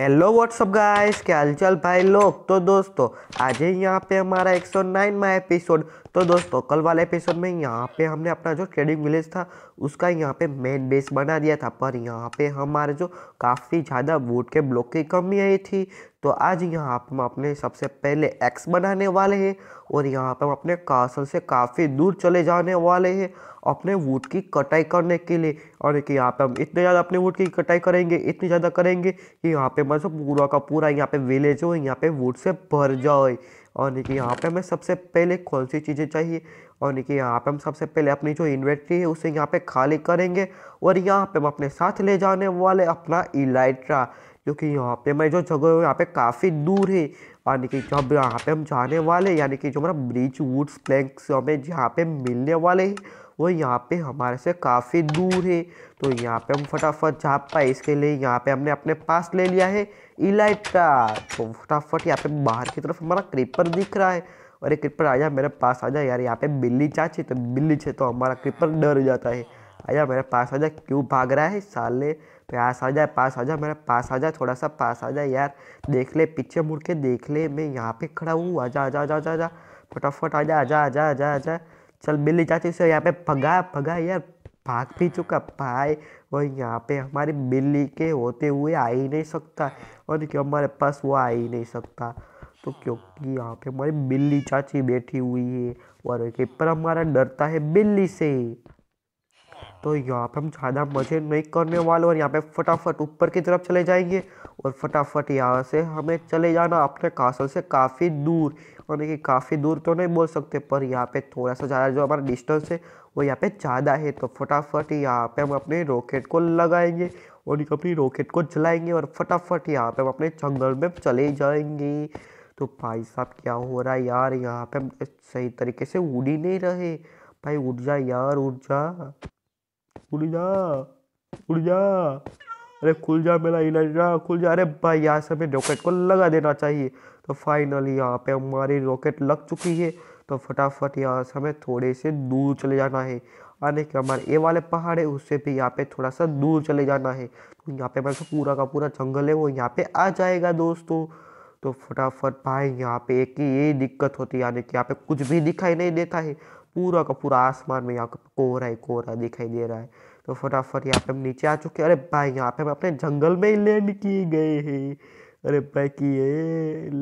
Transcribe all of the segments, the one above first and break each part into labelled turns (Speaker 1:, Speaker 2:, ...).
Speaker 1: hello what's up guys क्या हलचल भाई लोग तो दोस्तों आज ही यहाँ पे हमारा सौ 109वां एपिसोड तो दोस्तों कल वाले एपिसोड में यहाँ पे हमने अपना जो ट्रेडिंग विलेज था उसका यहाँ पे मेन बेस बना दिया था पर यहाँ पे हमारे जो काफ़ी ज़्यादा वोट के ब्लॉक की कमी आई थी तो आज यहाँ पर हम अपने सबसे पहले एक्स बनाने वाले हैं और यहाँ पर हम अपने कासल से काफ़ी दूर चले जाने वाले हैं अपने वुड की कटाई करने के लिए और कि यहाँ पर हम इतने ज़्यादा अपने वुड की कटाई करेंगे इतनी ज़्यादा करेंगे कि यहाँ पे मतलब पूरा का पूरा यहाँ पे विलेज हो यहाँ पे वुड से भर जाए और कि यहाँ पे हमें सबसे पहले कौन सी चीज़ें चाहिए और कि यहाँ पे हम सबसे पहले अपनी जो इन्वेंट्री है उसे यहाँ पे खाली करेंगे और यहाँ पे हम अपने साथ ले जाने वाले अपना इलाइट्रा क्योंकि यहाँ पे मैं जो जगह हूँ यहाँ पे काफ़ी दूर है यानी कि जब यहाँ पे हम जाने वाले यानी कि जो हमारा ब्रिज वुड्स प्लैंक्स हमें जहाँ पे मिलने वाले हैं वो यहाँ पे हमारे से काफ़ी दूर है तो यहाँ पे हम फटाफट जा पाए इसके लिए यहाँ पे हमने अपने पास ले लिया है इलाइटा तो फटाफट यहाँ पे बाहर की तरफ हमारा क्रीपर दिख रहा है अरे क्रीपर आ मेरे पास आ यार यहाँ पे बिल्ली चाची तो बिल्ली छे तो हमारा क्रीपर डर जाता है आया मेरे पास आ क्यों भाग रहा है साले पास आ जाए पास आ जाए मेरा पास आ जाए थोड़ा सा पास आ जाए यार देख ले पीछे मुड़ के देख ले मैं यहाँ पे खड़ा हूँ आ जा आजा आजा जा फटाफट जा आ जा आ जा चल बिल्ली चाची से यहाँ पे भगा भगा यार भाग भी चुका भाई और यहाँ पे हमारी बिल्ली के होते हुए आ ही नहीं सकता और क्यों हमारे पास वो आ ही नहीं सकता तो क्योंकि यहाँ पे हमारी बिल्ली चाची बैठी हुई है और एक पर हमारा डरता है बिल्ली से तो यहाँ पर हम ज़्यादा मज़े नहीं करने वाले और यहाँ पे फटाफट ऊपर की तरफ चले जाएंगे और फटाफट यहाँ से हमें चले जाना अपने कासल से काफ़ी दूर यानी कि काफ़ी दूर तो नहीं बोल सकते पर यहाँ पे थोड़ा सा ज़्यादा जो हमारा डिस्टेंस है वो यहाँ पे ज़्यादा है तो फटाफट यहाँ पे हम अपने रॉकेट को लगाएंगे और अपनी रॉकेट को जलाएंगे और फटाफट यहाँ पे हम अपने जंगल में चले जाएंगे तो भाई साहब क्या हो रहा है यार यहाँ पे हम सही तरीके से उड़ ही नहीं रहे भाई उड़ जा यार उड़ जा उड़ जा उड़ जा अरे खुल जा मेरा इलाजा खुल जा अरे भाई यहाँ से हमें रॉकेट को लगा देना चाहिए तो फाइनली यहाँ पे हमारी रॉकेट लग चुकी है तो फटाफट यहाँ से हमें थोड़े से दूर चले जाना है आने के हमारे ये वाले पहाड़ है उससे भी यहाँ पे थोड़ा सा दूर चले जाना है तो यहाँ पे हमारे पूरा का पूरा जंगल है वो यहाँ पे आ जाएगा दोस्तों तो फटाफट भाई यहाँ पे एक ही यही दिक्कत होती है यानी कि यहाँ पे कुछ भी दिखाई नहीं देता है पूरा का पूरा आसमान में यहाँ कोहरा ही कोहरा दिखाई दे रहा है तो फटाफट यहाँ पे हम नीचे आ चुके अरे भाई यहाँ पे हम अपने जंगल में ही लैंड किए गए हैं अरे भाई किए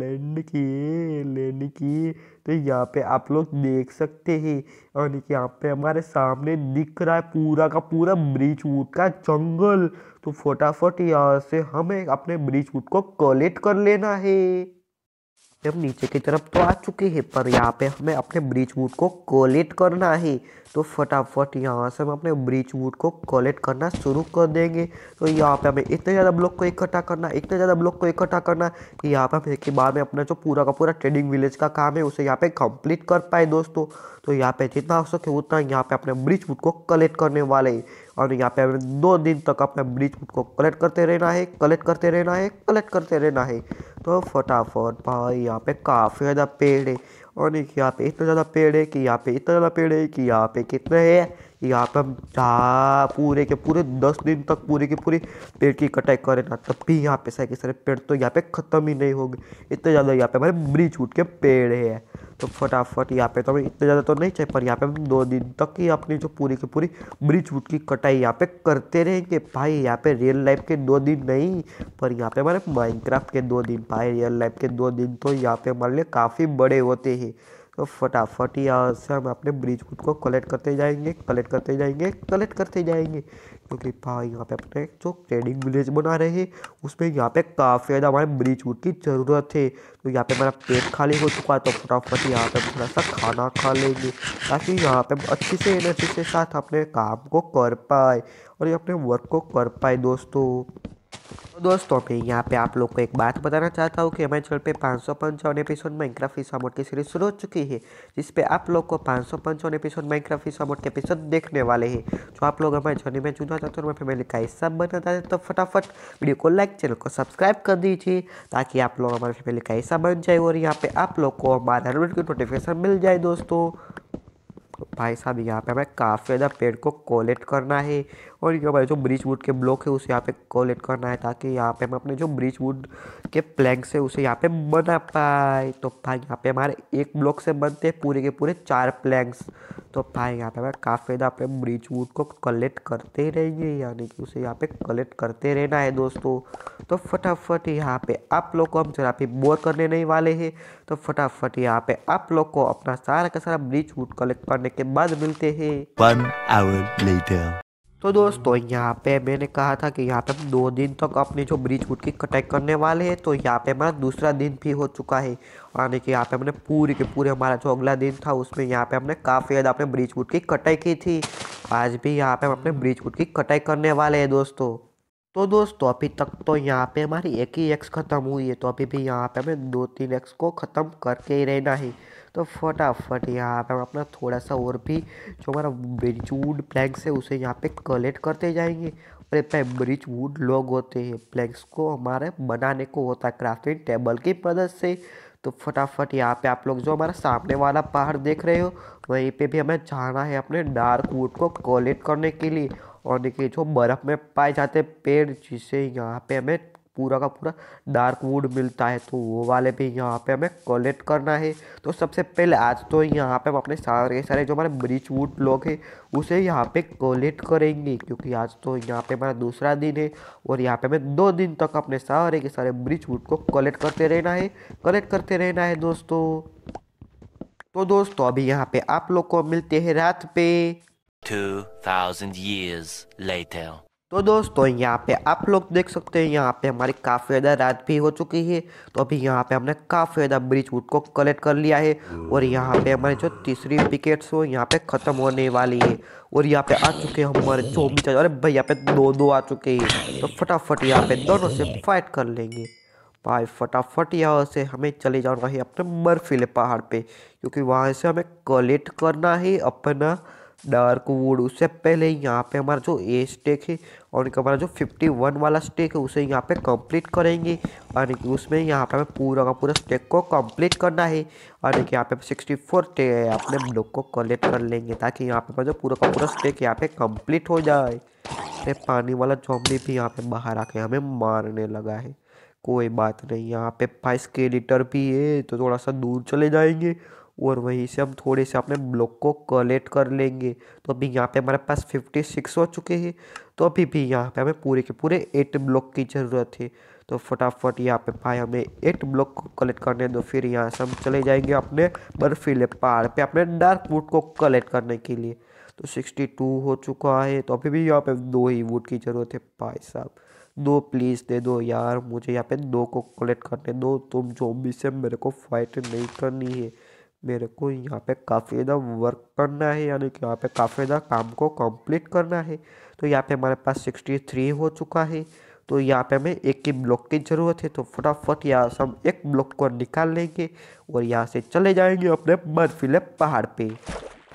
Speaker 1: लैंड किए लैंड किए तो यहाँ पे आप लोग देख सकते हैं और यहाँ पे हमारे सामने दिख रहा है पूरा का पूरा ब्रिज वूड का जंगल तो फटाफट यहाँ से हमें अपने ब्रिज वूट को कलेक्ट कर लेना है हम नीचे की तरफ तो आ चुके हैं पर यहाँ पे हमें अपने ब्रिज वुड को कोलेट करना है तो फटाफट यहाँ से हम अपने ब्रिज वुड को कोलेट करना शुरू कर देंगे तो यहाँ पे हमें इतने ज़्यादा ब्लॉक को इकट्ठा करना इतने ज़्यादा ब्लॉक को इकट्ठा करना कि यहाँ पे हम एक ही बार में अपना जो पूरा का पूरा ट्रेडिंग विलेज का काम है उसे यहाँ पे कंप्लीट कर पाए दोस्तों तो यहाँ पे जितना हो सके उतना यहाँ पे अपने ब्रिज वुड को कलेक्ट करने वाले और यहाँ पे हमें दो दिन तक अपने ब्रिज वुड को कलेक्ट करते रहना है कलेक्ट करते रहना है कलेक्ट करते रहना है तो फटाफट भाई यहाँ पे काफ़ी ज़्यादा पेड़ है और देखिए यहाँ पे इतना ज़्यादा पेड़ है कि यहाँ पे इतना ज़्यादा पेड़ है कि यहाँ पे कितने है यहाँ पे हम जा पूरे के पूरे दस दिन तक पूरे के पूरे पेड़ की कटाई करें ना तब भी यहाँ पे सारे के सारे पेड़ तो यहाँ पे ख़त्म ही नहीं होगी इतने ज़्यादा यहाँ पे हमारे ब्रिज उठ के पेड़ है तो फटाफट यहाँ पे तो हमें इतने ज़्यादा तो नहीं चाहिए पर यहाँ पे हम दो दिन तक ही अपनी जो पूरी की पूरी ब्रिज वुड की कटाई यहाँ पे करते रहेंगे भाई यहाँ पे रियल लाइफ के दो दिन नहीं पर यहाँ पे हमारे माइनक्राफ्ट के दो दिन भाई रियल लाइफ के दो दिन तो यहाँ पे हमारे लिए काफ़ी बड़े होते हैं तो फटाफट यहाँ से हम अपने ब्रिज खुद को कलेक्ट करते जाएंगे कलेक्ट करते जाएंगे कलेक्ट करते जाएंगे क्योंकि भाई यहाँ पे अपने जो ट्रेडिंग विलेज बना रहे हैं उसमें यहाँ पे काफ़ी ज़्यादा हमारे ब्रिज वुड की ज़रूरत है तो यहाँ पे हमारा पेट खाली हो चुका है तो फटाफट यहाँ पे थोड़ा सा खाना खा लेंगे ताकि यहाँ पे अच्छे से एनर्जी के साथ अपने काम को कर पाए और ये अपने वर्क को कर पाए दोस्तों दोस्तों मैं यहाँ पे आप लोग को एक बात बताना चाहता हूँ कि हमारे चैनल पे पाँच सौ पंचावन एपिसोड माइनक्राफ्ट फीसा की सीरीज शुरू हो चुकी है जिस पे आप लोग को पाँच सौ पंचावन एपिसोड माइनक्राफ्ट सामोट के एपिसोड देखने वाले हैं जो तो आप लोग हमारे चैनल में चुनना चाहते हो तो हमारे फैमिली का हिस्सा बनना चाहते तो फटाफट वीडियो को लाइक चैनल को सब्सक्राइब कर दीजिए ताकि आप लोग हमारे फैमिली का हिस्सा बन जाए और यहाँ पर आप लोग को हमारे वीडियो की नोटिफिकेशन मिल जाए दोस्तों भाई साहब यहाँ पे हमें काफ़ी ज़्यादा पेड़ को कोलेक्ट करना है और ये हमारे जो ब्रिज वुड के ब्लॉक है उसे यहाँ पे कोलेक्ट करना है ताकि यहाँ पे हम अपने जो ब्रिज वुड के प्लैंक से उसे यहाँ पे बना पाए तो भाई यहाँ पे हमारे एक ब्लॉक से बनते हैं पूरे के पूरे चार प्लैंक्स तो भाई यहाँ पे हमें काफ़ी ज़्यादा अपने ब्रिज वुड को कलेक्ट करते रहेंगे यानी कि उसे यहाँ पे कलेक्ट करते रहना है दोस्तों तो फटाफट यहाँ पे आप लोग को हम जरा भी बोर करने नहीं वाले हैं तो फटाफट यहाँ पे आप लोग को अपना सारा का सारा ब्रिज वुड कलेक्ट करने के बाद मिलते हैं वन आवर लेटर तो दोस्तों यहाँ पे मैंने कहा था कि यहाँ पे हम दो दिन तक अपने जो ब्रिज वुड की कटाई करने वाले हैं तो यहाँ पे हमारा दूसरा दिन भी हो चुका है यानी कि यहाँ पे हमने पूरे के पूरे हमारा जो अगला दिन था उसमें यहाँ पे हमने काफ़ी ज़्यादा अपने ब्रिज वुड की कटाई की थी आज भी यहाँ पे हम अपने ब्रिज वुड की कटाई करने वाले हैं दोस्तों तो दोस्तों अभी तक तो यहाँ पे हमारी एक ही एक्स ख़त्म हुई है तो अभी भी यहाँ पे हमें दो तीन एक्स को ख़त्म करके ही रहना है तो फटाफट यहाँ पे हम अपना थोड़ा सा और भी जो हमारा ब्रिज वुड प्लैंक्स है उसे यहाँ पे कलेक्ट करते जाएंगे अरे भाई ब्रिज वुड लोग होते हैं प्लैंक्स को हमारे बनाने को होता है क्राफ्टिंग टेबल की मदद से तो फटाफट यहाँ पे आप लोग जो हमारा सामने वाला पहाड़ देख रहे हो वहीं पे भी हमें जाना है अपने डार्क वुड को कलेक्ट करने के लिए और देखिए जो बर्फ़ में पाए जाते पेड़ जिसे यहाँ पे हमें पूरा का पूरा डार्क वुड मिलता है तो वो वाले भी यहाँ पे हमें कलेक्ट करना है तो सबसे पहले आज तो यहाँ पे हम अपने सारे सारे जो हमारे ब्रिज वुड लोग हैं उसे यहाँ पे कलेक्ट करेंगे क्योंकि आज तो यहाँ पे हमारा दूसरा दिन है और यहाँ पे हमें दो दिन तक अपने सारे के सारे ब्रिज वुड को कलेक्ट करते रहना है कलेक्ट करते रहना है दोस्तों तो दोस्तों अभी यहाँ पे आप लोग को मिलते हैं रात पे 2000 years later तो दोस्तों यहाँ पे आप लोग देख सकते हैं यहाँ पे हमारी काफ़ी ज़्यादा रात भी हो चुकी है तो अभी यहाँ पे हमने काफ़ी ज़्यादा ब्रिज वुड को कलेक्ट कर लिया है और यहाँ पे हमारे जो तीसरी विकेट्स हो यहाँ पे ख़त्म होने वाली है और यहाँ पे आ चुके हैं हमारे जो भी चार अरे भाई यहाँ पे दो दो आ चुके हैं तो फटाफट यहाँ पे दोनों से फाइट कर लेंगे भाई फटाफट यहाँ से हमें चले जाना है अपने बर्फीले पहाड़ पर क्योंकि वहाँ से हमें कलेक्ट करना है अपना डार्क वुड उससे पहले यहाँ पे हमारा जो ए स्टेक है और हमारा जो 51 वाला स्टेक है उसे यहाँ पे कंप्लीट करेंगे और उसमें यहाँ पे हमें पूरा का पूरा स्टेक को कंप्लीट करना है और यहाँ पे 64 अपने ब्लॉक को कलेक्ट कर लेंगे ताकि यहाँ पे जो पूरा का पूरा स्टेक यहाँ पे कम्प्लीट हो जाए ये पानी वाला जॉम्बी भी यहाँ पे बाहर आके हमें मारने लगा है कोई बात नहीं यहाँ पे फाइव स्केलेटर भी है तो थोड़ा सा दूर चले जाएंगे और वहीं से हम थोड़े से अपने ब्लॉक को कलेक्ट कर लेंगे तो अभी यहाँ पे हमारे पास फिफ्टी सिक्स हो चुके हैं तो अभी भी यहाँ पे हमें पूरे के पूरे एट ब्लॉक की ज़रूरत है तो फटाफट यहाँ पे भाई हमें एट ब्लॉक को कलेक्ट करने दो फिर यहाँ से हम चले जाएंगे अपने बर्फीले पहाड़ पे अपने डार्क वुड को कलेक्ट करने के लिए तो सिक्सटी टू हो चुका है तो अभी भी यहाँ पर दो ही वुड की ज़रूरत है भाई साहब दो प्लीज़ दे दो यार मुझे यहाँ पे दो को कलेक्ट करने दो तुम जो भी से मेरे को फाइट नहीं करनी है मेरे को यहाँ पे काफ़ी ज़्यादा वर्क करना है यानी कि यहाँ पे काफ़ी ज़्यादा काम को कंप्लीट करना है तो यहाँ पे हमारे पास सिक्सटी थ्री हो चुका है तो यहाँ पे हमें एक ही ब्लॉक की ज़रूरत है तो फटाफट यहाँ से हम एक ब्लॉक को निकाल लेंगे और यहाँ से चले जाएंगे अपने बर्फीले पहाड़ पे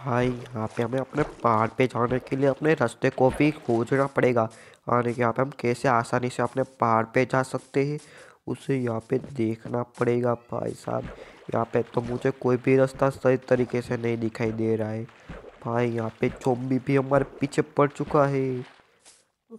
Speaker 1: भाई यहाँ पे हमें अपने पहाड़ पे जाने के लिए अपने रास्ते को भी खोजना पड़ेगा यानी कि यहाँ पे हम कैसे आसानी से अपने पहाड़ पर जा सकते हैं उसे यहाँ पे देखना पड़ेगा भाई साहब यहाँ पे तो मुझे कोई भी रास्ता सही तरीके से नहीं दिखाई दे रहा है भाई यहाँ पे चोम्बी भी हमारे पीछे पड़ चुका है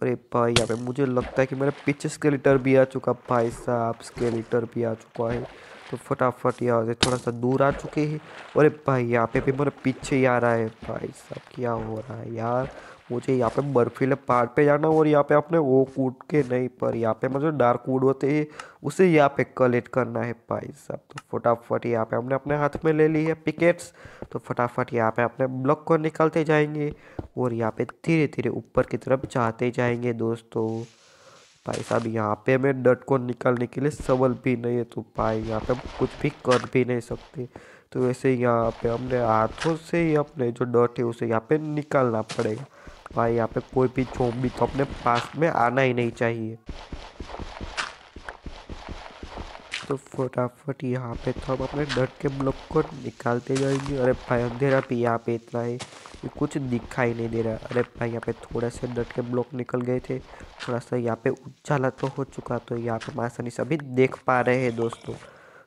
Speaker 1: अरे भाई यहाँ पे मुझे लगता है कि मेरे पीछे स्केलेटर भी आ चुका भाई साहब स्केलेटर भी आ चुका है तो फटाफट यहाँ से थोड़ा सा दूर आ चुके हैं अरे भाई यहाँ पे भी मेरा पीछे ही आ रहा है भाई सब क्या हो रहा है यार मुझे यहाँ पे बर्फीले पहाड़ पे जाना और यहाँ पे अपने वो कूट के नहीं पर यहाँ पे मतलब डार्क वूड होते हैं उसे यहाँ पे कलेक्ट करना है भाई साहब तो फटाफट यहाँ पे हमने अपने हाथ में ले ली है पिकेट्स तो फटाफट यहाँ पे अपने ब्लॉक को निकालते जाएंगे और यहाँ पे धीरे धीरे ऊपर की तरफ जाते जाएंगे दोस्तों भाई साहब यहाँ पे हमें नट को निकालने के लिए सवल भी नहीं है तो भाई यहाँ पे हम कुछ भी कर भी नहीं सकते तो वैसे यहाँ पे हमने हाथों से ही अपने जो डट है उसे यहाँ पे निकालना पड़ेगा भाई यहाँ पे कोई भी चोम तो अपने पास में आना ही नहीं चाहिए तो फटाफट यहाँ पे तो हम अपने डट के ब्लॉक को निकालते जाएंगे अरे भाई अंधेरा भी यहाँ पे इतना है कि कुछ दिखाई नहीं दे रहा अरे भाई यहाँ पे थोड़ा से डट के ब्लॉक निकल गए थे थोड़ा सा यहाँ पे उजाला तो हो चुका तो यहाँ पे आसानी से अभी देख पा रहे हैं दोस्तों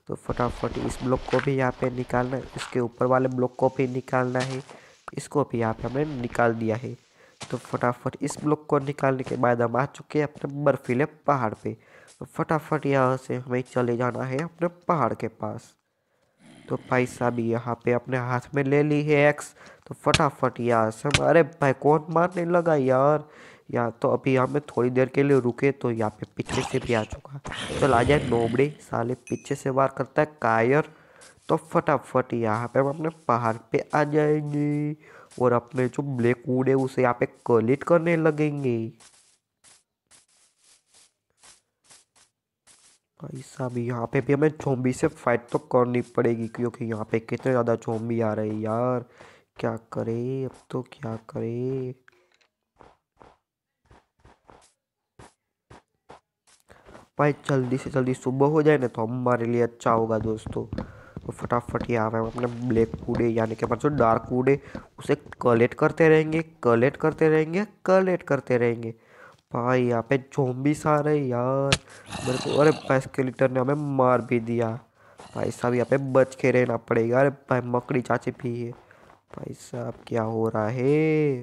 Speaker 1: तो फटाफट इस ब्लॉक को भी यहाँ पे निकालना इसके ऊपर वाले ब्लॉक को भी निकालना है इसको भी यहाँ पे हमने निकाल दिया है तो फटाफट इस ब्लॉक को निकालने के बाद हम आ चुके हैं अपने बर्फीले पहाड़ पे तो फटाफट यहाँ से हमें चले जाना है अपने पहाड़ के पास तो भाई साहब यहाँ पे अपने हाथ में ले ली है एक्स तो फटाफट यहाँ से अरे भाई कौन मारने लगा यार या तो अभी हमें थोड़ी देर के लिए रुके तो यहाँ पे पीछे से भी आ चुका चल आ जाए नोबड़े साले पीछे से वार करता है कायर तो फटाफट यहाँ पे हम अपने पहाड़ पे आ जाएंगे और अपने जो ब्लैक वुड है उसे यहाँ पे कलेक्ट करने लगेंगे साहब यहाँ पे भी हमें झोंबी से फाइट तो करनी पड़ेगी क्योंकि यहाँ पे कितने ज़्यादा झोंबी आ रहे हैं यार क्या करे अब तो क्या करे भाई जल्दी से जल्दी सुबह हो जाए ना तो हमारे लिए अच्छा होगा दोस्तों तो फटाफट यहाँ पे हम अपने ब्लैक कूड़े यानी कि हमारा जो डार्क कूडे उसे कलेक्ट करते रहेंगे कलेक्ट करते रहेंगे कलेक्ट करते रहेंगे भाई यहाँ पे जोम्बिस आ रहे यार मेरे को अरे भाई ने हमें मार भी दिया भाई साहब यहाँ पे बच के रहना पड़ेगा अरे भाई मकड़ी चाची पी है भाई साहब क्या हो रहा है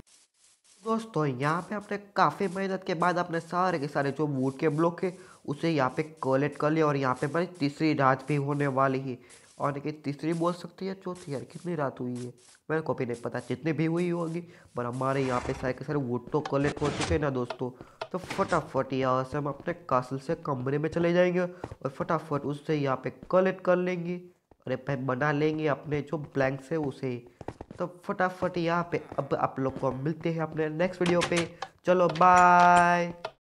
Speaker 1: दोस्तों यहाँ पे आपने काफ़ी मेहनत के बाद अपने सारे के सारे जो वूड के ब्लॉक है उसे यहाँ पे कलेक्ट कर लिया और यहाँ पे मेरी तीसरी रात भी होने वाली है और देखिए तीसरी बोल सकते हैं चौथी यार कितनी रात हुई है मेरे को भी नहीं पता जितनी भी हुई होगी पर हमारे यहाँ पे सारे के सारे वो तो कलेक्ट हो चुके हैं ना दोस्तों तो फटाफट यहाँ से हम अपने कासल से कमरे में चले जाएंगे और फटाफट उससे यहाँ पे कलेक्ट कर लेंगे अरे भाई बना लेंगे अपने जो ब्लैंक्स है उसे तो फटाफट यहाँ पे अब आप लोग को मिलते हैं अपने नेक्स्ट वीडियो पे चलो बाय